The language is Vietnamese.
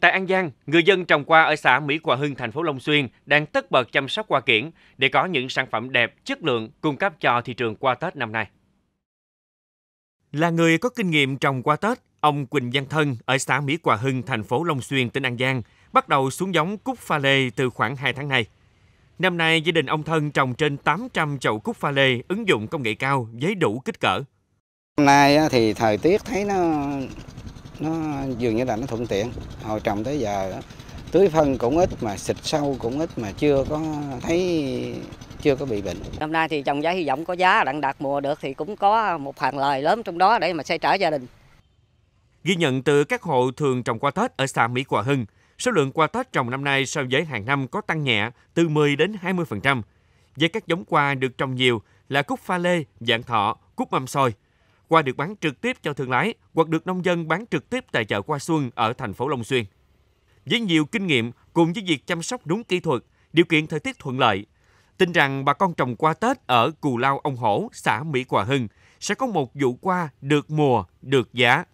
Tại An Giang, người dân trồng qua ở xã Mỹ Hòa Hưng, thành phố Long Xuyên đang tất bật chăm sóc hoa kiển để có những sản phẩm đẹp, chất lượng cung cấp cho thị trường qua Tết năm nay. Là người có kinh nghiệm trồng qua Tết, ông Quỳnh Văn Thân ở xã Mỹ Hòa Hưng, thành phố Long Xuyên, tỉnh An Giang bắt đầu xuống giống cúc pha lê từ khoảng 2 tháng nay. Năm nay, gia đình ông Thân trồng trên 800 chậu cúc pha lê ứng dụng công nghệ cao với đủ kích cỡ. Hôm nay thì thời tiết thấy nó nó dường như là nó thuận tiện hồi trồng tới giờ tưới phân cũng ít mà xịt sâu cũng ít mà chưa có thấy chưa có bị bệnh. Năm nay thì trồng giá hy vọng có giá đặng đạt mùa được thì cũng có một hàng lời lớn trong đó để mà xây trở gia đình. Ghi nhận từ các hộ thường trồng qua Tết ở xã Mỹ Hòa Hưng, số lượng qua Tết trồng năm nay so với hàng năm có tăng nhẹ từ 10 đến 20%. Với các giống qua được trồng nhiều là cúc pha lê, dạng thọ, cúc mâm xôi, qua được bán trực tiếp cho thương lái hoặc được nông dân bán trực tiếp tại chợ Qua Xuân ở thành phố Long Xuyên. Với nhiều kinh nghiệm cùng với việc chăm sóc đúng kỹ thuật, điều kiện thời tiết thuận lợi, tin rằng bà con trồng qua Tết ở Cù Lao Ông Hổ, xã Mỹ Quà Hưng sẽ có một vụ qua được mùa, được giá.